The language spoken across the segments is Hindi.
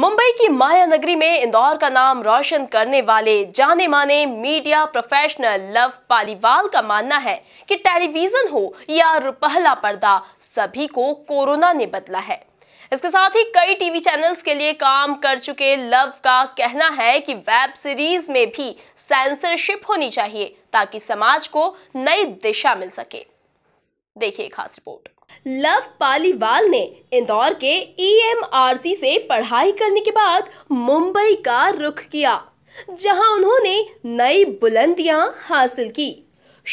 मुंबई की माया नगरी में इंदौर का नाम रोशन करने वाले जाने माने मीडिया प्रोफेशनल लव पालीवाल का मानना है कि टेलीविजन हो या रुपहला पर्दा सभी को कोरोना ने बदला है इसके साथ ही कई टीवी चैनल्स के लिए काम कर चुके लव का कहना है कि वेब सीरीज में भी सेंसरशिप होनी चाहिए ताकि समाज को नई दिशा मिल सके देखिए खास रिपोर्ट लव पालीवाल ने इंदौर के ईएमआरसी e से पढ़ाई करने के बाद मुंबई का रुख किया जहां उन्होंने नई बुलंदियां हासिल की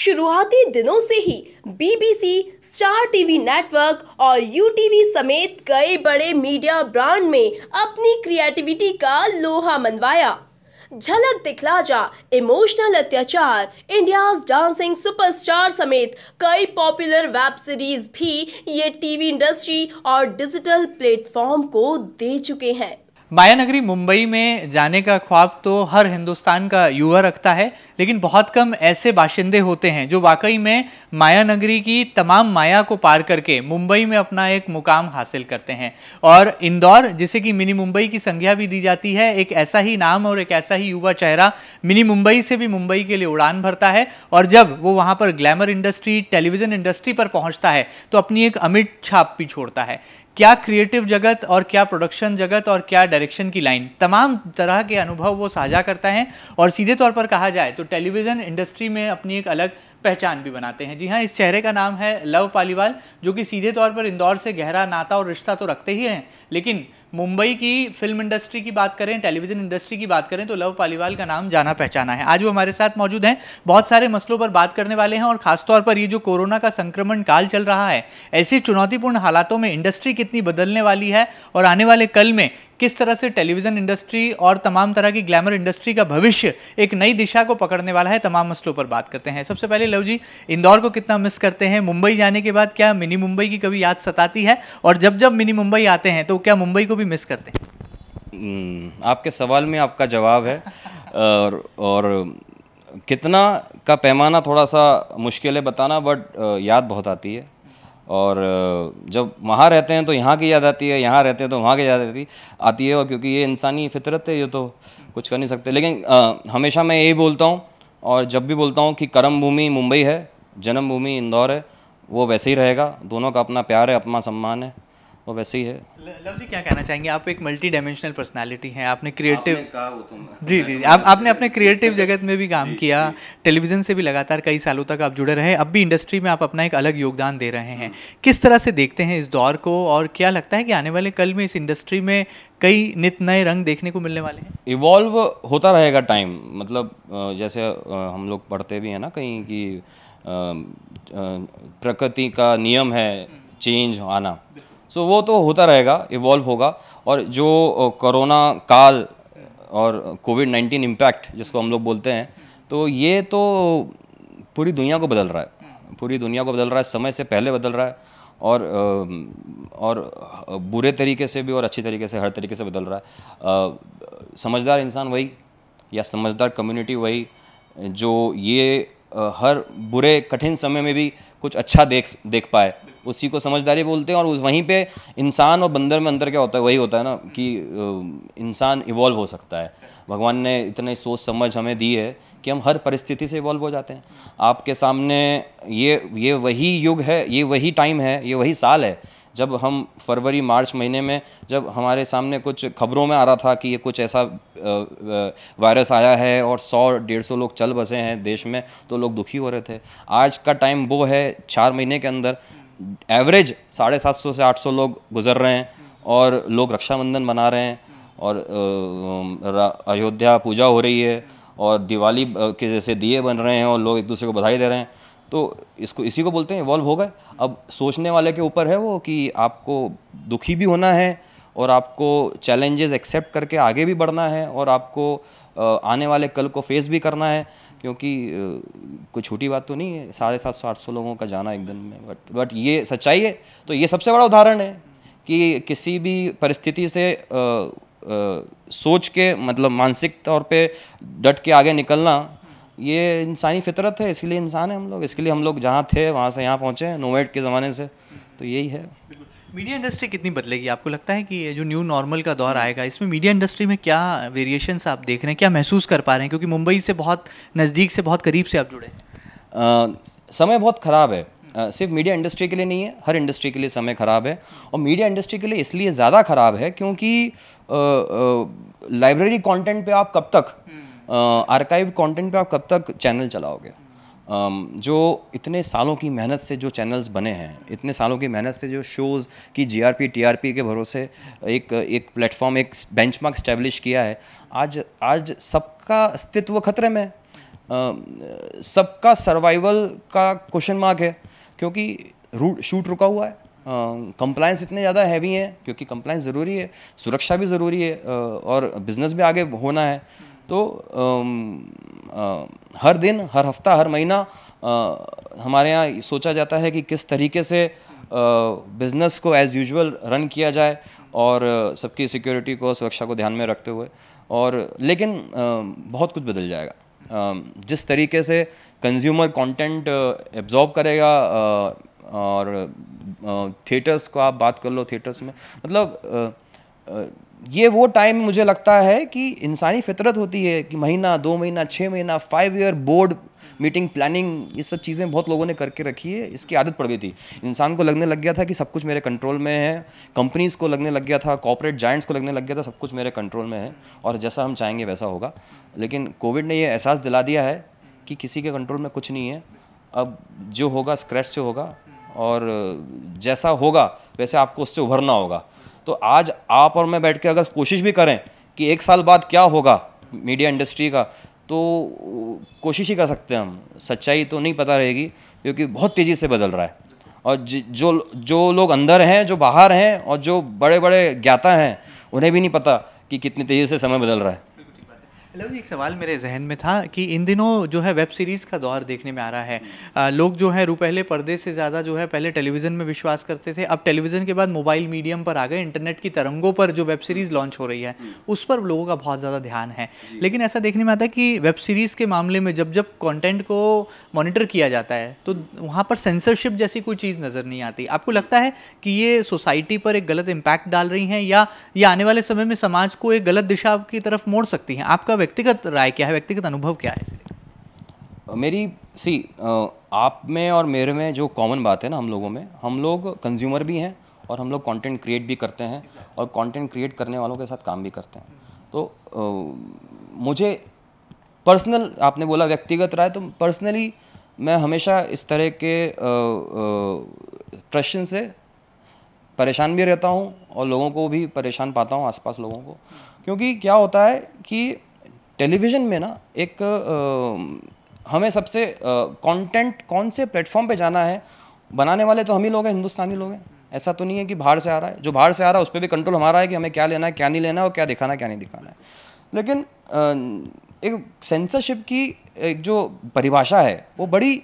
शुरुआती दिनों से ही बीबीसी स्टार टीवी नेटवर्क और यूटीवी समेत कई बड़े मीडिया ब्रांड में अपनी क्रिएटिविटी का लोहा मनवाया झलक दिखला जा इमोशनल अत्याचार इंडियाज डांसिंग सुपरस्टार समेत कई पॉपुलर वेब सीरीज भी ये टीवी इंडस्ट्री और डिजिटल प्लेटफॉर्म को दे चुके हैं माया नगरी मुंबई में जाने का ख्वाब तो हर हिंदुस्तान का युवा रखता है लेकिन बहुत कम ऐसे बाशिंदे होते हैं जो वाकई में माया नगरी की तमाम माया को पार करके मुंबई में अपना एक मुकाम हासिल करते हैं और इंदौर जिसे कि मिनी मुंबई की संज्ञा भी दी जाती है एक ऐसा ही नाम और एक ऐसा ही युवा चेहरा मिनी मुंबई से भी मुंबई के लिए उड़ान भरता है और जब वो वहाँ पर ग्लैमर इंडस्ट्री टेलीविज़न इंडस्ट्री पर पहुँचता है तो अपनी एक अमिट छाप भी छोड़ता है क्या क्रिएटिव जगत और क्या प्रोडक्शन जगत और क्या डायरेक्शन की लाइन तमाम तरह के अनुभव वो साझा करता है और सीधे तौर पर कहा जाए तो टेलीविज़न इंडस्ट्री में अपनी एक अलग पहचान भी बनाते हैं जी हाँ इस चेहरे का नाम है लव पालीवाल जो कि सीधे तौर पर इंदौर से गहरा नाता और रिश्ता तो रखते ही हैं लेकिन मुंबई की फिल्म इंडस्ट्री की बात करें टेलीविज़न इंडस्ट्री की बात करें तो लव पालीवाल का नाम जाना पहचाना है आज वो हमारे साथ मौजूद हैं बहुत सारे मसलों पर बात करने वाले हैं और खासतौर पर ये जो कोरोना का संक्रमण काल चल रहा है ऐसी चुनौतीपूर्ण हालातों में इंडस्ट्री कितनी बदलने वाली है और आने वाले कल में किस तरह से टेलीविज़न इंडस्ट्री और तमाम तरह की ग्लैमर इंडस्ट्री का भविष्य एक नई दिशा को पकड़ने वाला है तमाम मसलों पर बात करते हैं सबसे पहले लव जी इंदौर को कितना मिस करते हैं मुंबई जाने के बाद क्या मिनी मुंबई की कभी याद सताती है और जब जब मिनी मुंबई आते हैं तो क्या मुंबई को भी भी मिस करते हैं हम्म, आपके सवाल में आपका जवाब है और और कितना का पैमाना थोड़ा सा मुश्किल है बताना बट याद बहुत आती है और जब वहाँ रहते हैं तो यहाँ की याद आती है यहाँ रहते हैं तो वहाँ की याद आती आती है और क्योंकि ये इंसानी फितरत है ये तो कुछ कर नहीं सकते लेकिन आ, हमेशा मैं यही बोलता हूँ और जब भी बोलता हूँ कि कर्म भूमि मुंबई है जन्मभूमि इंदौर है वो वैसे ही रहेगा दोनों का अपना प्यार है अपना सम्मान है वो वैसे ही है लव जी क्या कहना चाहेंगे आप एक मल्टी डायमेंशनल पर्सनालिटी हैं आपने क्रिएटिव आपने तो जी जी तो आप आपने अपने क्रिएटिव जगत में भी काम किया टेलीविज़न से भी लगातार कई सालों तक आप जुड़े रहे अब भी इंडस्ट्री में आप अपना एक अलग योगदान दे रहे हैं हम्म। किस तरह से देखते हैं इस दौर को और क्या लगता है कि आने वाले कल में इस इंडस्ट्री में कई नित नए रंग देखने को मिलने वाले हैं इवॉल्व होता रहेगा टाइम मतलब जैसे हम लोग पढ़ते भी हैं ना कहीं कि प्रकृति का नियम है चेंज हम्म। आना सो वो तो होता रहेगा इवॉल्व होगा और जो कोरोना काल और कोविड नाइन्टीन इम्पैक्ट जिसको हम लोग बोलते हैं तो ये तो पूरी दुनिया को बदल रहा है पूरी दुनिया को बदल रहा है समय से पहले बदल रहा है और और बुरे तरीके से भी और अच्छी तरीके से हर तरीके से बदल रहा है समझदार इंसान वही या समझदार कम्युनिटी वही जो ये हर बुरे कठिन समय में भी कुछ अच्छा देख देख पाए उसी को समझदारी बोलते हैं और वहीं पे इंसान और बंदर में अंतर क्या होता है वही होता है ना कि इंसान इवॉल्व हो सकता है भगवान ने इतने सोच समझ हमें दी है कि हम हर परिस्थिति से इवॉल्व हो जाते हैं आपके सामने ये ये वही युग है ये वही टाइम है ये वही साल है जब हम फरवरी मार्च महीने में जब हमारे सामने कुछ खबरों में आ रहा था कि ये कुछ ऐसा वायरस आया है और सौ डेढ़ सौ लोग चल बसे हैं देश में तो लोग दुखी हो रहे थे आज का टाइम वो है चार महीने के अंदर एवरेज साढ़े सात सौ से आठ सौ लोग गुजर रहे हैं और लोग रक्षाबंधन मना रहे हैं और अयोध्या पूजा हो रही है और दिवाली के जैसे दिए बन रहे हैं और लोग एक दूसरे को बधाई दे रहे हैं तो इसको इसी को बोलते हैं इवॉल्व हो गए अब सोचने वाले के ऊपर है वो कि आपको दुखी भी होना है और आपको चैलेंजेस एक्सेप्ट करके आगे भी बढ़ना है और आपको आने वाले कल को फेस भी करना है क्योंकि कोई छोटी बात तो नहीं है साढ़े सात सौ आठ सौ लोगों का जाना एक दिन में बट बट ये सच्चाई है तो ये सबसे बड़ा उदाहरण है कि किसी भी परिस्थिति से आ, आ, सोच के मतलब मानसिक तौर पे डट के आगे निकलना ये इंसानी फितरत है इसलिए इंसान है हम लोग इसके लिए हम लोग जहाँ थे वहाँ से यहाँ पहुँचे नोवेट के ज़माने से तो यही है मीडिया इंडस्ट्री कितनी बदलेगी आपको लगता है कि ये जो न्यू नॉर्मल का दौर आएगा इसमें मीडिया इंडस्ट्री में क्या वेरिएशंस आप देख रहे हैं क्या महसूस कर पा रहे हैं क्योंकि मुंबई से बहुत नज़दीक से बहुत करीब से आप जुड़े हैं समय बहुत ख़राब है सिर्फ मीडिया इंडस्ट्री के लिए नहीं है हर इंडस्ट्री के लिए समय ख़राब है और मीडिया इंडस्ट्री के लिए इसलिए ज़्यादा ख़राब है क्योंकि लाइब्रेरी कॉन्टेंट कंटेंट पे आप कब तक हम्म। आर्काइव कंटेंट पे आप कब तक चैनल चलाओगे जो इतने सालों की मेहनत से जो चैनल्स बने हैं इतने सालों की मेहनत से जो शोज़ की जीआरपी टीआरपी के भरोसे एक एक प्लेटफॉर्म एक बेंचमार्क स्टैब्लिश किया है आज आज सबका अस्तित्व खतरे में है सबका सर्वाइवल का क्वेश्चन मार्क है क्योंकि रूट शूट रुका हुआ है कंप्लायंस इतने ज़्यादा हैवी हैं क्योंकि कंप्लायंस ज़रूरी है सुरक्षा भी ज़रूरी है और बिज़नेस भी आगे होना है तो आ, हर दिन हर हफ्ता हर महीना हमारे यहाँ सोचा जाता है कि किस तरीके से बिज़नेस को एज़ यूजुअल रन किया जाए और सबकी सिक्योरिटी को सुरक्षा को ध्यान में रखते हुए और लेकिन बहुत कुछ बदल जाएगा जिस तरीके से कंज्यूमर कंटेंट एब्जॉर्ब करेगा और थिएटर्स को आप बात कर लो थिएटर्स में मतलब ये वो टाइम मुझे लगता है कि इंसानी फितरत होती है कि महीना दो महीना छः महीना five year board meeting planning ये सब चीज़ें बहुत लोगों ने करके रखी है इसकी आदत पड़ गई थी इंसान को लगने लग गया था कि सब कुछ मेरे कंट्रोल में है कंपनीज़ को लगने लग गया था कॉपोरेट जाइंट्स को लगने लग गया था सब कुछ मेरे कंट्रोल में है और जैसा हम चाहेंगे वैसा होगा लेकिन कोविड ने ये एहसास दिला दिया है कि किसी के कंट्रोल में कुछ नहीं है अब जो होगा स्क्रैच से होगा और जैसा होगा वैसे आपको उससे उभरना होगा तो आज आप और मैं बैठ के अगर कोशिश भी करें कि एक साल बाद क्या होगा मीडिया इंडस्ट्री का तो कोशिश ही कर सकते हैं हम सच्चाई तो नहीं पता रहेगी क्योंकि बहुत तेज़ी से बदल रहा है और जो जो लोग अंदर हैं जो बाहर हैं और जो बड़े बड़े ज्ञाता हैं उन्हें भी नहीं पता कि कितनी तेज़ी से समय बदल रहा है हेलो जी एक सवाल मेरे जहन में था कि इन दिनों जो है वेब सीरीज़ का दौर देखने में आ रहा है आ, लोग जो है रू पहले पर्दे से ज़्यादा जो है पहले टेलीविज़न में विश्वास करते थे अब टेलीविज़न के बाद मोबाइल मीडियम पर आ गए इंटरनेट की तरंगों पर जो वेब सीरीज़ लॉन्च हो रही है उस पर लोगों का बहुत ज़्यादा ध्यान है लेकिन ऐसा देखने में आता है कि वेब सीरीज़ के मामले में जब जब कॉन्टेंट को मॉनिटर किया जाता है तो वहाँ पर सेंसरशिप जैसी कोई चीज़ नज़र नहीं आती आपको लगता है कि ये सोसाइटी पर एक गलत इम्पैक्ट डाल रही हैं या ये आने वाले समय में समाज को एक गलत दिशा की तरफ मोड़ सकती हैं आपका व्यक्तिगत राय क्या है व्यक्तिगत अनुभव क्या है मेरी सी आप में और मेरे में जो कॉमन बात है ना हम लोगों में हम लोग कंज्यूमर भी हैं और हम लोग कंटेंट क्रिएट भी करते हैं और कंटेंट क्रिएट करने वालों के साथ काम भी करते हैं तो आ, मुझे पर्सनल आपने बोला व्यक्तिगत राय तो पर्सनली मैं हमेशा इस तरह के प्रश्न से परेशान भी रहता हूँ और लोगों को भी परेशान पाता हूँ आसपास लोगों को क्योंकि क्या होता है कि टेलीविज़न में ना एक आ, हमें सबसे कंटेंट कौन से प्लेटफॉर्म पे जाना है बनाने वाले तो हम ही लोग हैं हिंदुस्तानी लोग हैं ऐसा तो नहीं है कि बाहर से आ रहा है जो बाहर से आ रहा है उस पर भी कंट्रोल हमारा है कि हमें क्या लेना है क्या नहीं लेना है और क्या दिखाना है क्या नहीं दिखाना है लेकिन एक सेंसरशिप की एक जो परिभाषा है वो बड़ी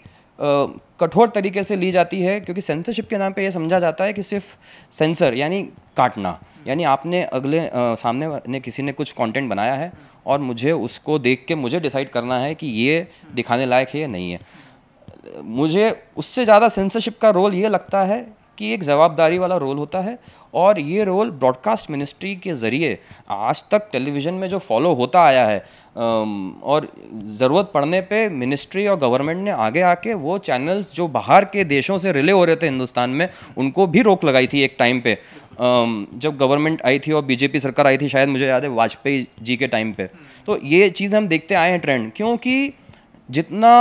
कठोर तरीके से ली जाती है क्योंकि सेंसरशिप के नाम पे ये समझा जाता है कि सिर्फ सेंसर यानी काटना यानी आपने अगले आ, सामने ने किसी ने कुछ कंटेंट बनाया है और मुझे उसको देख के मुझे डिसाइड करना है कि ये दिखाने लायक है या नहीं है मुझे उससे ज़्यादा सेंसरशिप का रोल ये लगता है कि एक जवाबदारी वाला रोल होता है और ये रोल ब्रॉडकास्ट मिनिस्ट्री के ज़रिए आज तक टेलीविज़न में जो फॉलो होता आया है और ज़रूरत पड़ने पे मिनिस्ट्री और गवर्नमेंट ने आगे आके वो चैनल्स जो बाहर के देशों से रिले हो रहे थे हिंदुस्तान में उनको भी रोक लगाई थी एक टाइम पे जब गवर्नमेंट आई थी और बीजेपी सरकार आई थी शायद मुझे याद है वाजपेयी जी के टाइम पे तो ये चीज़ हम देखते आए हैं ट्रेंड क्योंकि जितना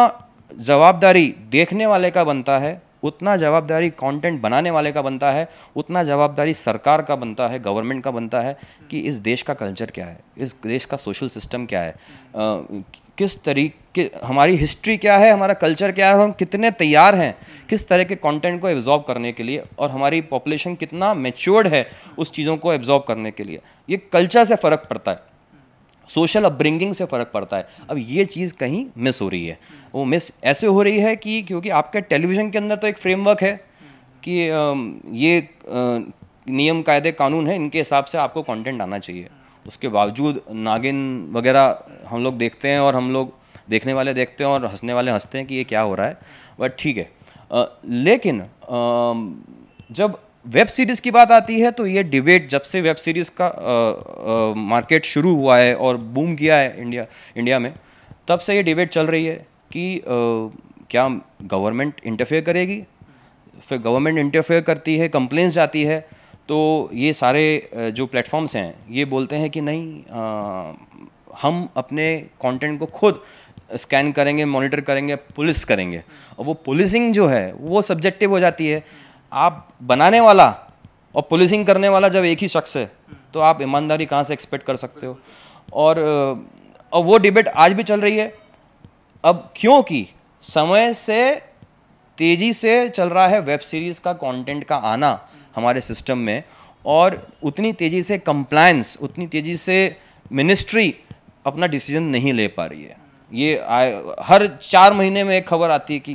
जवाबदारी देखने वाले का बनता है उतना जवाबदारी कंटेंट बनाने वाले का बनता है उतना जवाबदारी सरकार का बनता है गवर्नमेंट का बनता है कि इस देश का कल्चर क्या है इस देश का सोशल सिस्टम क्या है आ, किस तरीके हमारी हिस्ट्री क्या है हमारा कल्चर क्या है हम कितने तैयार हैं किस तरह के कंटेंट को एब्जॉर्ब करने के लिए और हमारी पॉपुलेशन कितना मेच्योर्ड है उस चीज़ों को एब्जॉर्ब करने के लिए ये कल्चर से फ़र्क पड़ता है सोशल अपब्रिंगिंग से फ़र्क पड़ता है अब ये चीज़ कहीं मिस हो रही है वो मिस ऐसे हो रही है कि क्योंकि आपके टेलीविज़न के अंदर तो एक फ्रेमवर्क है कि ये नियम कायदे कानून है इनके हिसाब से आपको कंटेंट आना चाहिए उसके बावजूद नागिन वगैरह हम लोग देखते हैं और हम लोग देखने वाले देखते हैं और हंसने वाले हंसते हैं कि ये क्या हो रहा है बट ठीक है आ, लेकिन आ, जब वेब सीरीज़ की बात आती है तो ये डिबेट जब से वेब सीरीज़ का आ, आ, मार्केट शुरू हुआ है और बूम किया है इंडिया इंडिया में तब से ये डिबेट चल रही है कि आ, क्या गवर्नमेंट इंटरफेयर करेगी फिर गवर्नमेंट इंटरफेयर करती है कंप्लेंस जाती है तो ये सारे जो प्लेटफॉर्म्स हैं ये बोलते हैं कि नहीं आ, हम अपने कंटेंट को खुद स्कैन करेंगे मॉनिटर करेंगे पुलिस करेंगे और वो पुलिसिंग जो है वो सब्जेक्टिव हो जाती है आप बनाने वाला और पुलिसिंग करने वाला जब एक ही शख्स है तो आप ईमानदारी कहाँ से एक्सपेक्ट कर सकते हो और और वो डिबेट आज भी चल रही है अब क्योंकि समय से तेज़ी से चल रहा है वेब सीरीज़ का कंटेंट का आना हमारे सिस्टम में और उतनी तेज़ी से कंप्लायंस उतनी तेज़ी से मिनिस्ट्री अपना डिसीजन नहीं ले पा रही है ये आ, हर चार महीने में एक खबर आती है कि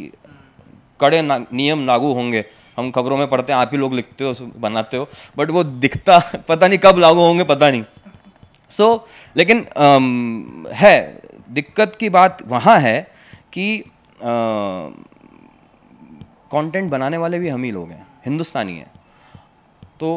कड़े ना, नियम लागू होंगे हम खबरों में पढ़ते हैं आप ही लोग लिखते हो बनाते हो बट वो दिखता पता नहीं कब लागू होंगे पता नहीं सो so, लेकिन आम, है दिक्कत की बात वहाँ है कि कंटेंट बनाने वाले भी हम ही लोग हैं हिंदुस्तानी हैं तो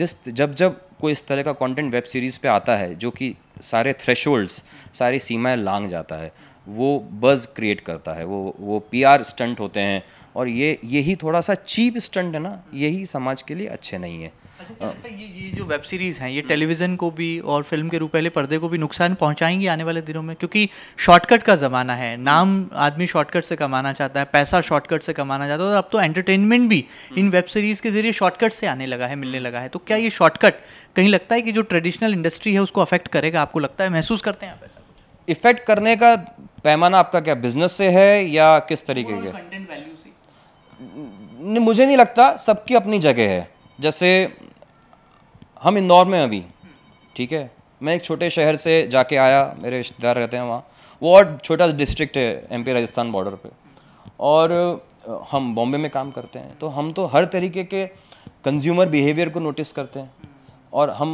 जिस जब जब कोई इस तरह का कंटेंट वेब सीरीज़ पे आता है जो कि सारे थ्रेशोल्ड्स सारी सीमाएं लांग जाता है वो बज़ क्रिएट करता है वो वो पीआर स्टंट होते हैं और ये यही थोड़ा सा चीप स्टंट है ना यही समाज के लिए अच्छे नहीं है अच्छा, ये ये जो वेब सीरीज़ हैं ये टेलीविज़न को भी और फिल्म के रूप पहले पर्दे को भी नुकसान पहुंचाएंगी आने वाले दिनों में क्योंकि शॉर्टकट का ज़माना है नाम आदमी शॉर्टकट से कमाना चाहता है पैसा शॉर्टकट से कमाना चाहता है और अब तो एंटरटेनमेंट भी इन वेब सीरीज़ के ज़रिए शॉर्टकट से आने लगा है मिलने लगा है तो क्या ये शॉर्टकट कहीं लगता है कि जो ट्रेडिशनल इंडस्ट्री है उसको अफेक्ट करेगा आपको लगता है महसूस करते हैं आप ऐसा इफ़ेक्ट करने का पैमाना आपका क्या बिजनेस से है या किस तरीके के से मुझे नहीं लगता सबकी अपनी जगह है जैसे हम इंदौर में अभी ठीक है मैं एक छोटे शहर से जाके आया मेरे रिश्तेदार रहते हैं वहाँ वो और छोटा डिस्ट्रिक्ट है एमपी राजस्थान बॉर्डर पे और हम बॉम्बे में काम करते हैं तो हम तो हर तरीके के कंज्यूमर बिहेवियर को नोटिस करते हैं और हम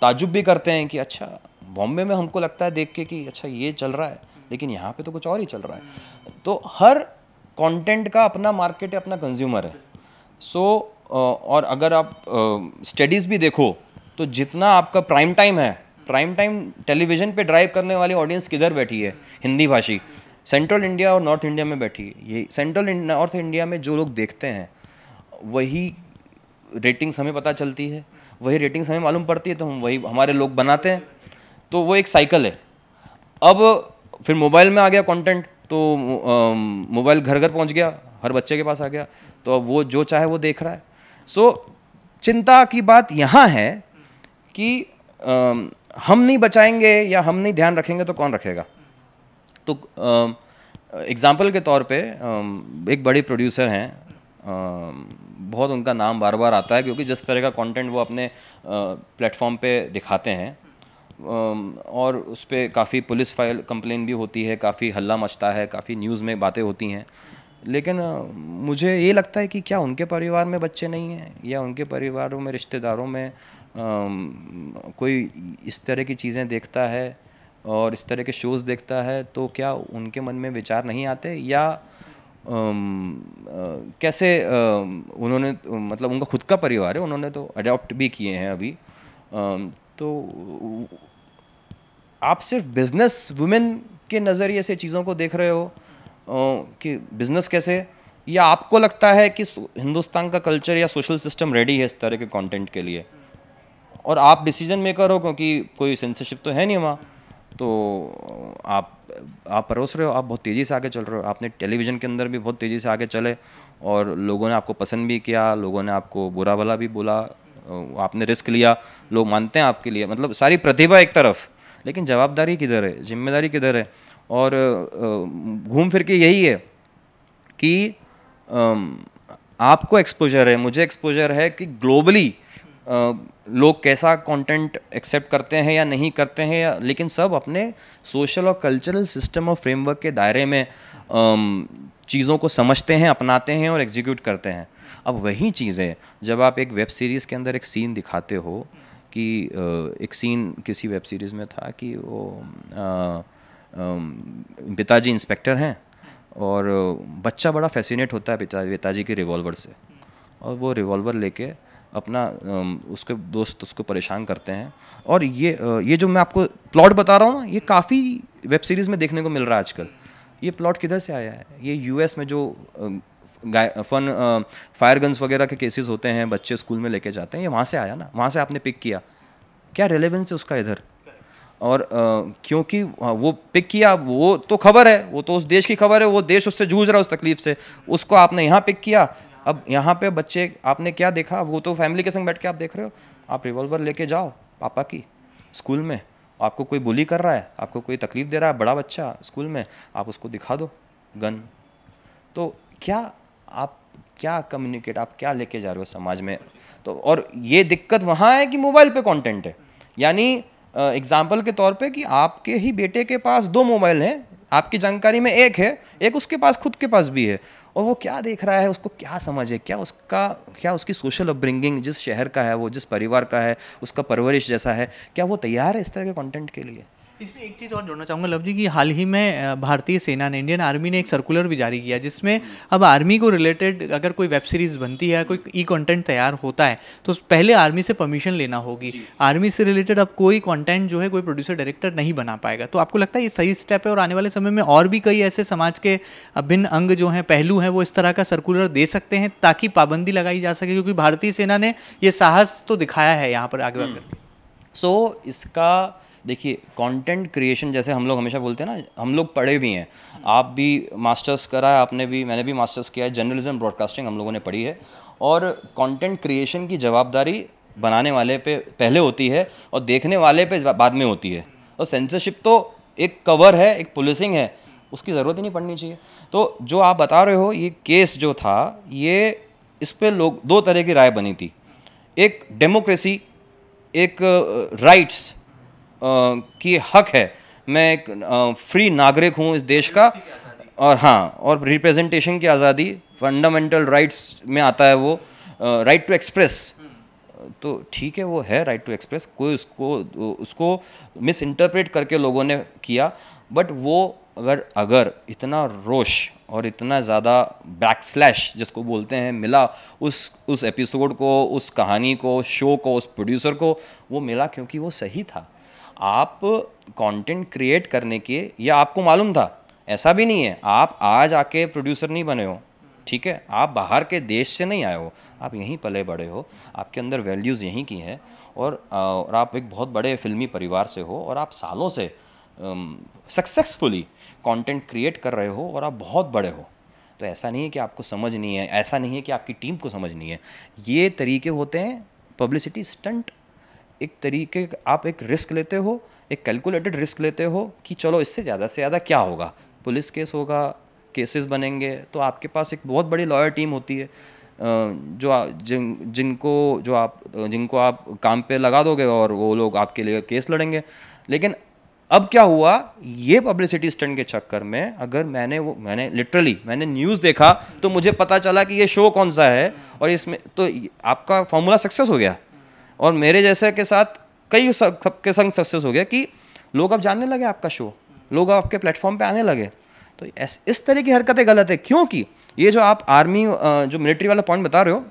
ताजुब भी करते हैं कि अच्छा बॉम्बे में हमको लगता है देख के कि अच्छा ये चल रहा है लेकिन यहाँ पे तो कुछ और ही चल रहा है तो हर कंटेंट का अपना मार्केट है अपना कंज्यूमर है सो so, और अगर आप स्टडीज़ भी देखो तो जितना आपका प्राइम टाइम है प्राइम टाइम टेलीविज़न पे ड्राइव करने वाली ऑडियंस किधर बैठी है हिंदी भाषी सेंट्रल इंडिया और नॉर्थ इंडिया में बैठी है ये सेंट्रल नॉर्थ इंडिया में जो लोग देखते हैं वही रेटिंग्स हमें पता चलती है वही रेटिंग्स हमें मालूम पड़ती है तो हम वही हमारे लोग बनाते हैं तो वो एक साइकिल है अब फिर मोबाइल में आ गया कंटेंट तो मोबाइल घर घर पहुंच गया हर बच्चे के पास आ गया तो अब वो जो चाहे वो देख रहा है सो so, चिंता की बात यहाँ है कि आ, हम नहीं बचाएंगे या हम नहीं ध्यान रखेंगे तो कौन रखेगा तो एग्ज़ाम्पल के तौर पे एक बड़े प्रोड्यूसर हैं बहुत उनका नाम बार बार आता है क्योंकि जिस तरह का कंटेंट वो अपने प्लेटफॉर्म पे दिखाते हैं और उस पर काफ़ी पुलिस फाइल कंप्लेन भी होती है काफ़ी हल्ला मचता है काफ़ी न्यूज़ में बातें होती हैं लेकिन मुझे ये लगता है कि क्या उनके परिवार में बच्चे नहीं हैं या उनके परिवारों में रिश्तेदारों में आ, कोई इस तरह की चीज़ें देखता है और इस तरह के शोज़ देखता है तो क्या उनके मन में विचार नहीं आते या आ, कैसे आ, उन्होंने मतलब उनका खुद का परिवार है उन्होंने तो अडॉप्ट भी किए हैं अभी तो आप सिर्फ बिजनेस वुमेन के नज़रिए से चीज़ों को देख रहे हो कि बिजनेस कैसे या आपको लगता है कि हिंदुस्तान का कल्चर या सोशल सिस्टम रेडी है इस तरह के कंटेंट के लिए और आप डिसीजन मेकर हो क्योंकि कोई सेंसरशिप तो है नहीं वहाँ तो आप आप परोस रहे हो आप बहुत तेज़ी से आगे चल रहे हो आपने टेलीविज़न के अंदर भी बहुत तेज़ी से आगे चले और लोगों ने आपको पसंद भी किया लोगों ने आपको बुरा भला भी बोला आपने रिस्क लिया लोग मानते हैं आपके लिए मतलब सारी प्रतिभा एक तरफ लेकिन जवाबदारी किधर है जिम्मेदारी किधर है और घूम फिर के यही है कि आपको एक्सपोजर है मुझे एक्सपोजर है कि ग्लोबली लोग कैसा कंटेंट एक्सेप्ट करते हैं या नहीं करते हैं या लेकिन सब अपने सोशल और कल्चरल सिस्टम और फ्रेमवर्क के दायरे में चीज़ों को समझते हैं अपनाते हैं और एग्जीक्यूट करते हैं अब वही चीज़ें जब आप एक वेब सीरीज़ के अंदर एक सीन दिखाते हो कि एक सीन किसी वेब सीरीज़ में था कि वो पिताजी इंस्पेक्टर हैं और बच्चा बड़ा फैसिनेट होता है पिता पिताजी के रिवॉल्वर से और वो रिवॉल्वर लेके अपना उसके दोस्त उसको परेशान करते हैं और ये ये जो मैं आपको प्लॉट बता रहा हूँ ये काफ़ी वेब सीरीज़ में देखने को मिल रहा है आजकल ये प्लॉट किधर से आया है ये यूएस में जो फन फायर गन्स वगैरह के केसेस होते हैं बच्चे स्कूल में लेके जाते हैं ये वहाँ से आया ना वहाँ से आपने पिक किया क्या रेलेवेंस है उसका इधर और आ, क्योंकि वो पिक किया वो तो खबर है वो तो उस देश की खबर है वो देश उससे जूझ रहा है उस तकलीफ से उसको आपने यहाँ पिक किया अब यहाँ पे बच्चे आपने क्या देखा वो तो फैमिली के संग बैठ के आप देख रहे हो आप रिवॉल्वर लेके जाओ पापा की स्कूल में आपको कोई बुली कर रहा है आपको कोई तकलीफ दे रहा है बड़ा बच्चा स्कूल में आप उसको दिखा दो गन तो क्या आप क्या कम्युनिकेट आप क्या लेके जा रहे हो समाज में तो और ये दिक्कत वहाँ है कि मोबाइल पे कंटेंट है यानी एग्जाम्पल के तौर पे कि आपके ही बेटे के पास दो मोबाइल हैं आपकी जानकारी में एक है एक उसके पास खुद के पास भी है और वो क्या देख रहा है उसको क्या समझ है क्या उसका क्या उसकी सोशल अपब्रिंगिंग जिस शहर का है वो जिस परिवार का है उसका परवरिश जैसा है क्या वो तैयार है इस तरह के कंटेंट के लिए इसमें एक चीज़ और जोड़ना चाहूँगा लव जी कि हाल ही में भारतीय सेना ने इंडियन आर्मी ने एक सर्कुलर भी जारी किया जिसमें अब आर्मी को रिलेटेड अगर कोई वेब सीरीज़ बनती है कोई ई कंटेंट तैयार होता है तो पहले आर्मी से परमिशन लेना होगी आर्मी से रिलेटेड अब कोई कंटेंट जो है कोई प्रोड्यूसर डायरेक्टर नहीं बना पाएगा तो आपको लगता है ये सही स्टेप है और आने वाले समय में और भी कई ऐसे समाज के अभिन्न अंग जो हैं पहलू हैं वो इस तरह का सर्कुलर दे सकते हैं ताकि पाबंदी लगाई जा सके क्योंकि भारतीय सेना ने ये साहस तो दिखाया है यहाँ पर आगे बढ़कर सो हम्म। इसका देखिए कंटेंट क्रिएशन जैसे हम लोग हमेशा बोलते हैं ना हम लोग पढ़े भी हैं आप भी मास्टर्स करा है आपने भी मैंने भी मास्टर्स किया है जर्नलिज्म ब्रॉडकास्टिंग हम लोगों ने पढ़ी है और कंटेंट क्रिएशन की जवाबदारी बनाने वाले पे पहले होती है और देखने वाले पे बाद में होती है और सेंसरशिप तो एक कवर है एक पुलिसिंग है उसकी ज़रूरत ही नहीं पड़नी चाहिए तो जो आप बता रहे हो ये केस जो था ये इस पर लोग दो तरह की राय बनी थी एक डेमोक्रेसी एक राइट्स की हक है मैं एक फ्री नागरिक हूँ इस देश का और हाँ और रिप्रेजेंटेशन की आज़ादी फंडामेंटल राइट्स में आता है वो राइट टू एक्सप्रेस तो ठीक है वो है राइट टू एक्सप्रेस कोई उसको उसको मिस इंटरप्रेट करके लोगों ने किया बट वो अगर अगर इतना रोश और इतना ज़्यादा बैक स्लैश जिसको बोलते हैं मिला उस उस एपिसोड को उस कहानी को शो को उस प्रोड्यूसर को वो मिला क्योंकि वो सही था आप कंटेंट क्रिएट करने के या आपको मालूम था ऐसा भी नहीं है आप आज आके प्रोड्यूसर नहीं बने हो ठीक है आप बाहर के देश से नहीं आए हो आप यहीं पले बड़े हो आपके अंदर वैल्यूज़ यहीं की हैं और, और आप एक बहुत बड़े फिल्मी परिवार से हो और आप सालों से सक्सेसफुली कंटेंट क्रिएट कर रहे हो और आप बहुत बड़े हो तो ऐसा नहीं है कि आपको समझ नहीं है ऐसा नहीं है कि आपकी टीम को समझ नहीं है ये तरीके होते हैं पब्लिसिटी स्टंट एक तरीके आप एक रिस्क लेते हो एक कैलकुलेटेड रिस्क लेते हो कि चलो इससे ज़्यादा से ज़्यादा क्या होगा पुलिस केस होगा केसेस बनेंगे तो आपके पास एक बहुत बड़ी लॉयर टीम होती है जो जिन जिनको जो आप जिनको आप काम पे लगा दोगे और वो लोग आपके लिए केस लड़ेंगे लेकिन अब क्या हुआ ये पब्लिसिटी स्टंट के चक्कर में अगर मैंने वो मैंने लिटरली मैंने न्यूज़ देखा तो मुझे पता चला कि ये शो कौन सा है और इसमें तो आपका फॉर्मूला सक्सेस हो गया और मेरे जैसे के साथ कई सबके संग सक्सेस हो गया कि लोग अब जानने लगे आपका शो लोग आपके प्लेटफॉर्म पे आने लगे तो इस तरह की हरकतें गलत है क्योंकि ये जो आप आर्मी जो मिलिट्री वाला पॉइंट बता रहे हो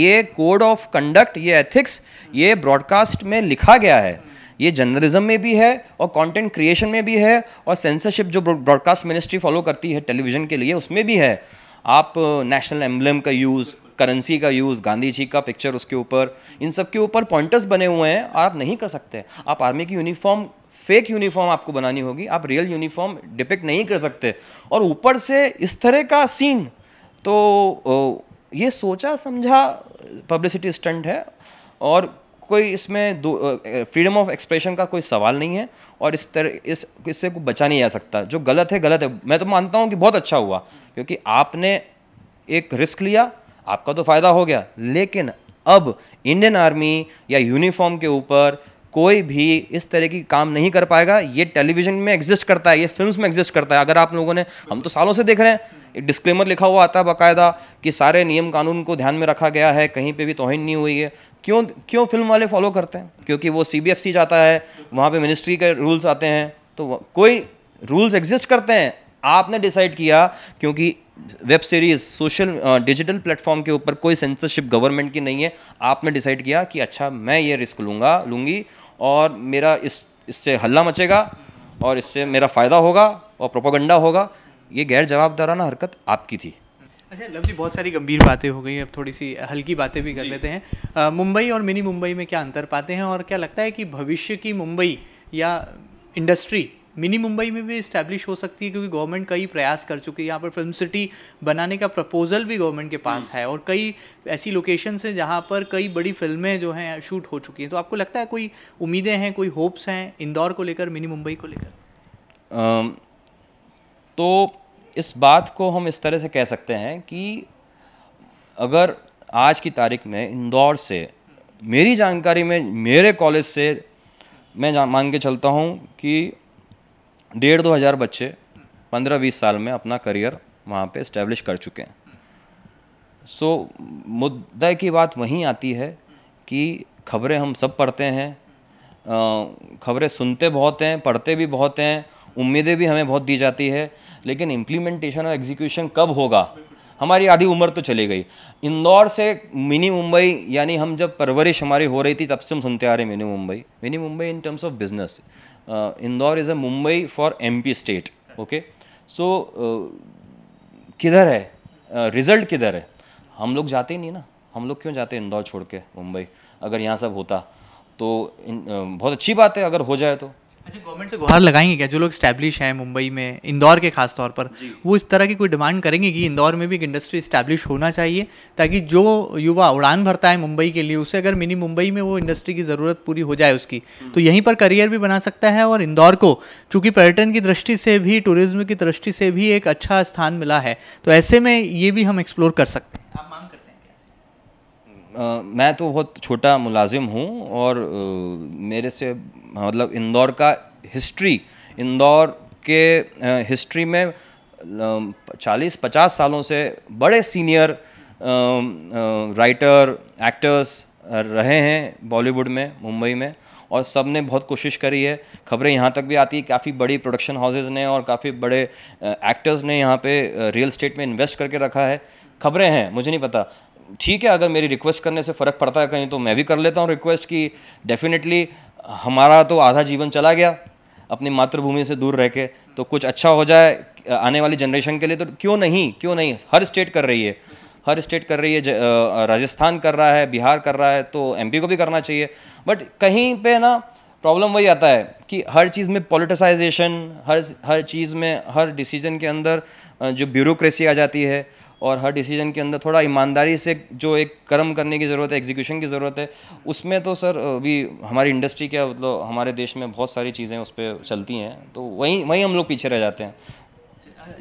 ये कोड ऑफ कंडक्ट ये एथिक्स ये ब्रॉडकास्ट में लिखा गया है ये जर्नलिज्म में भी है और कंटेंट क्रिएशन में भी है और सेंसरशिप जो ब्रॉडकास्ट मिनिस्ट्री फॉलो करती है टेलीविज़न के लिए उसमें भी है आप नेशनल एम्बलम का यूज़ करेंसी का यूज़ गांधी जी का पिक्चर उसके ऊपर इन सब के ऊपर पॉइंटर्स बने हुए हैं और आप नहीं कर सकते आप आर्मी की यूनिफॉर्म फेक यूनिफॉर्म आपको बनानी होगी आप रियल यूनिफॉर्म डिपेक्ट नहीं कर सकते और ऊपर से इस तरह का सीन तो ये सोचा समझा पब्लिसिटी स्टंट है और कोई इसमें दो फ्रीडम ऑफ एक्सप्रेशन का कोई सवाल नहीं है और इस तरह इस इससे को बचा नहीं जा सकता जो गलत है गलत है मैं तो मानता हूँ कि बहुत अच्छा हुआ क्योंकि आपने एक रिस्क लिया आपका तो फ़ायदा हो गया लेकिन अब इंडियन आर्मी या यूनिफॉर्म के ऊपर कोई भी इस तरह की काम नहीं कर पाएगा ये टेलीविजन में एग्जिस्ट करता है ये फिल्म्स में एग्जिस्ट करता है अगर आप लोगों ने हम तो सालों से देख रहे हैं डिस्क्लेमर लिखा हुआ आता है बाकायदा कि सारे नियम कानून को ध्यान में रखा गया है कहीं पे भी तोहिन नहीं हुई है क्यों क्यों फिल्म वाले फॉलो करते हैं क्योंकि वो सी बी जाता है वहाँ पर मिनिस्ट्री के रूल्स आते हैं तो कोई रूल्स एग्जिस्ट करते हैं आपने डिसाइड किया क्योंकि web series social digital platform के ऊपर कोई सेंसरशिप गवर्नमेंट की नहीं है आपने डिसाइड किया कि अच्छा मैं ये रिस्क लूँगा लूँगी और मेरा इस इससे हल्ला मचेगा और इससे मेरा फ़ायदा होगा और प्रोपोगंडा होगा ये गैर जवाबदाराना हरकत आपकी थी अच्छा लव जी बहुत सारी गंभीर बातें हो गई अब थोड़ी सी हल्की बातें भी कर लेते हैं मुंबई और मिनी मुंबई में क्या अंतर पाते हैं और क्या लगता है कि भविष्य की मुंबई या इंडस्ट्री मिनी मुंबई में भी इस्टेब्लिश हो सकती है क्योंकि गवर्नमेंट कई प्रयास कर चुकी है यहाँ पर फिल्म सिटी बनाने का प्रपोजल भी गवर्नमेंट के पास हम्म। है और कई ऐसी लोकेशन है जहाँ पर कई बड़ी फिल्में जो हैं शूट हो चुकी हैं तो आपको लगता है कोई उम्मीदें हैं कोई होप्स हैं इंदौर को लेकर मिनी मुंबई को लेकर तो इस बात को हम इस तरह से कह सकते हैं कि अगर आज की तारीख में इंदौर से मेरी जानकारी में मेरे कॉलेज से मैं मान के चलता हूँ कि डेढ़ दो हज़ार बच्चे पंद्रह बीस साल में अपना करियर वहाँ पे इस्टेब्लिश कर चुके हैं सो so, मुद्दे की बात वहीं आती है कि खबरें हम सब पढ़ते हैं खबरें सुनते बहुत हैं पढ़ते भी बहुत हैं उम्मीदें भी हमें बहुत दी जाती है लेकिन इम्प्लीमेंटेशन और एग्जीक्यूशन कब होगा हमारी आधी उम्र तो चली गई इंदौर से मिनी मुंबई यानी हम जब परवरिश हमारी हो रही थी तब से हम सुनते आ रहे mini Mumbai mini Mumbai in terms of business Indore is a Mumbai for M P state okay so किधर है रिजल्ट uh, किधर है हम लोग जाते ही नहीं ना हम लोग क्यों जाते इंदौर छोड़ के मुंबई अगर यहाँ सब होता तो इन, uh, बहुत अच्छी बात है अगर हो जाए तो अच्छा गवर्नमेंट से गुहार लगाएंगे क्या जो लोग स्टैब्लिश हैं मुंबई में इंदौर के खास तौर पर वो इस तरह की कोई डिमांड करेंगे कि इंदौर में भी एक इंडस्ट्री स्टैब्लिश होना चाहिए ताकि जो युवा उड़ान भरता है मुंबई के लिए उसे अगर मिनी मुंबई में वो इंडस्ट्री की ज़रूरत पूरी हो जाए उसकी हम्म। तो यहीं पर करियर भी बना सकता है और इंदौर को चूँकि पर्यटन की दृष्टि से भी टूरिज्म की दृष्टि से भी एक अच्छा स्थान मिला है तो ऐसे में ये भी हम एक्सप्लोर कर सकते हैं आ, मैं तो बहुत छोटा मुलाजिम हूँ और आ, मेरे से हाँ, मतलब इंदौर का हिस्ट्री इंदौर के आ, हिस्ट्री में चालीस पचास सालों से बड़े सीनियर राइटर एक्टर्स रहे हैं बॉलीवुड में मुंबई में और सब ने बहुत कोशिश करी है खबरें यहाँ तक भी आती है काफ़ी बड़ी प्रोडक्शन हाउसेज ने और काफ़ी बड़े एक्टर्स ने यहाँ पे रियल स्टेट में इन्वेस्ट करके रखा है खबरें हैं मुझे नहीं पता ठीक है अगर मेरी रिक्वेस्ट करने से फ़र्क पड़ता है कहीं तो मैं भी कर लेता हूँ रिक्वेस्ट कि डेफिनेटली हमारा तो आधा जीवन चला गया अपनी मातृभूमि से दूर रह के तो कुछ अच्छा हो जाए आने वाली जनरेशन के लिए तो क्यों नहीं क्यों नहीं हर स्टेट कर रही है हर स्टेट कर रही है राजस्थान कर रहा है बिहार कर रहा है तो एम को भी करना चाहिए बट कहीं पे ना प्रॉब्लम वही आता है कि हर चीज़ में पॉलिटिसाइजेशन हर हर चीज़ में हर डिसीजन के अंदर जो ब्यूरोक्रेसी आ जाती है और हर डिसीजन के अंदर थोड़ा ईमानदारी से जो एक कर्म करने की ज़रूरत है एग्जीक्यूशन की ज़रूरत है उसमें तो सर अभी हमारी इंडस्ट्री क्या मतलब हमारे देश में बहुत सारी चीज़ें उस पर चलती हैं तो वहीं वहीं हम लोग पीछे रह जाते हैं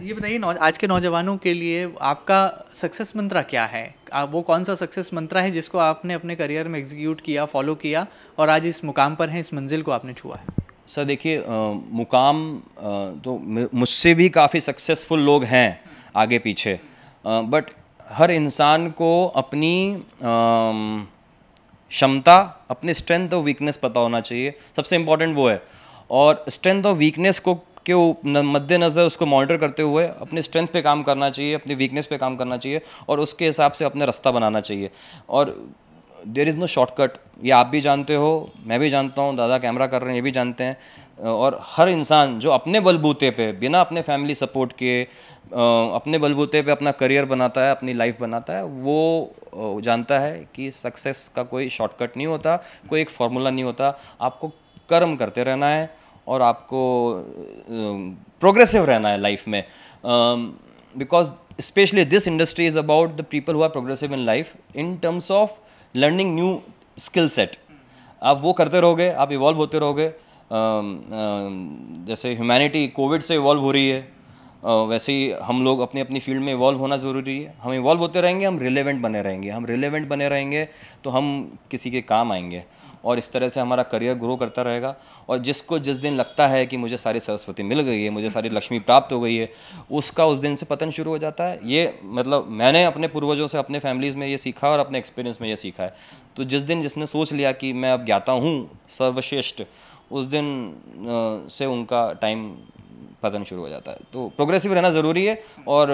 ये बताइए आज के नौजवानों के लिए आपका सक्सेस मंत्रा क्या है वो कौन सा सक्सेस मंत्रा है जिसको आपने अपने करियर में एग्जीक्यूट किया फॉलो किया और आज इस मुकाम पर हैं इस मंजिल को आपने छुआ है सर देखिए मुकाम तो मुझसे भी काफ़ी सक्सेसफुल लोग हैं आगे पीछे बट हर इंसान को अपनी क्षमता अपनी स्ट्रेंथ और वीकनेस पता होना चाहिए सबसे इम्पॉर्टेंट वो है और स्ट्रेंथ और वीकनेस को के मद्देनज़र उसको मॉनिटर करते हुए अपने स्ट्रेंथ पे काम करना चाहिए अपनी वीकनेस पे काम करना चाहिए और उसके हिसाब से अपना रास्ता बनाना चाहिए और देर इज़ नो शॉर्टकट ये आप भी जानते हो मैं भी जानता हूँ दादा कैमरा कर रहे हैं ये भी जानते हैं और हर इंसान जो अपने बलबूते पे बिना अपने फैमिली सपोर्ट के अपने बलबूते पे अपना करियर बनाता है अपनी लाइफ बनाता है वो जानता है कि सक्सेस का कोई शॉर्टकट नहीं होता कोई एक फार्मूला नहीं होता आपको कर्म करते रहना है और आपको प्रोग्रेसिव रहना है लाइफ में because specially this industry is about the people who are progressive in life in terms of learning new skill set आप वो करते रहोगे आप इवॉल्व होते रहोगे जैसे ह्यूमैनिटी कोविड से इवॉल्व हो रही है वैसे ही हम लोग अपनी अपनी फील्ड में इवॉल्व होना ज़रूरी है हम इवॉल्व होते रहेंगे हम रिलेवेंट बने रहेंगे हम रिलेवेंट बने रहेंगे तो हम किसी के काम आएंगे और इस तरह से हमारा करियर ग्रो करता रहेगा और जिसको जिस दिन लगता है कि मुझे सारी सरस्वती मिल गई है मुझे सारी लक्ष्मी प्राप्त हो गई है उसका उस दिन से पतन शुरू हो जाता है ये मतलब मैंने अपने पूर्वजों से अपने फैमिलीज़ में ये सीखा और अपने एक्सपीरियंस में ये सीखा है तो जिस दिन जिसने सोच लिया कि मैं अब ज्ञाता हूँ सर्वश्रेष्ठ उस दिन से उनका टाइम पतन शुरू हो जाता है तो प्रोग्रेसिव रहना ज़रूरी है और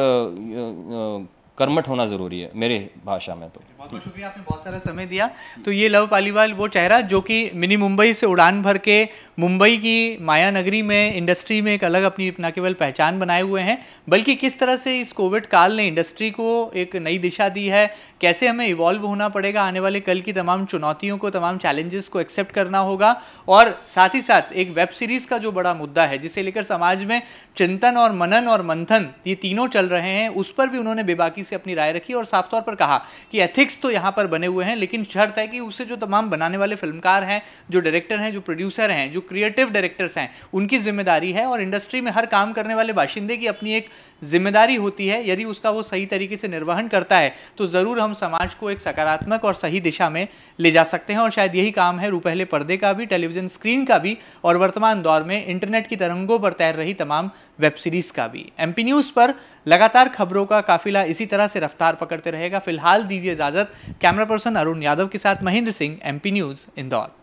कर्मठ होना ज़रूरी है मेरे भाषा में तो बहुत बहुत शुक्रिया आपने बहुत सारा समय दिया तो ये लव पालीवाल वो चेहरा जो कि मिनी मुंबई से उड़ान भर के मुंबई की माया नगरी में इंडस्ट्री में एक अलग अपनी न केवल पहचान बनाए हुए हैं बल्कि किस तरह से इस कोविड काल ने इंडस्ट्री को एक नई दिशा दी है कैसे हमें इवॉल्व होना पड़ेगा आने वाले कल की तमाम चुनौतियों को तमाम चैलेंजेस को एक्सेप्ट करना होगा और साथ ही साथ एक वेब सीरीज़ का जो बड़ा मुद्दा है जिसे लेकर समाज में चिंतन और मनन और मंथन ये तीनों चल रहे हैं उस पर भी उन्होंने बेबाकी से अपनी राय रखी और साफ तौर पर कहा कि एथिक्स तो यहाँ पर बने हुए हैं लेकिन शर्त है कि उसे जो तमाम बनाने वाले फिल्मकार हैं जो डायरेक्टर हैं जो प्रोड्यूसर हैं जो क्रिएटिव डायरेक्टर्स हैं उनकी जिम्मेदारी है और इंडस्ट्री में हर काम करने वाले बाशिंदे की अपनी एक जिम्मेदारी होती है यदि उसका वो सही तरीके से निर्वहन करता है तो ज़रूर हम समाज को एक सकारात्मक और सही दिशा में ले जा सकते हैं और शायद यही काम है रूपहले पर्दे का भी टेलीविज़न स्क्रीन का भी और वर्तमान दौर में इंटरनेट की तरंगों पर तैर रही तमाम वेब सीरीज़ का भी एम न्यूज़ पर लगातार खबरों का काफिला इसी तरह से रफ्तार पकड़ते रहेगा फिलहाल दीजिए इजाज़त कैमरा पर्सन अरुण यादव के साथ महेंद्र सिंह एम न्यूज़ इंदौर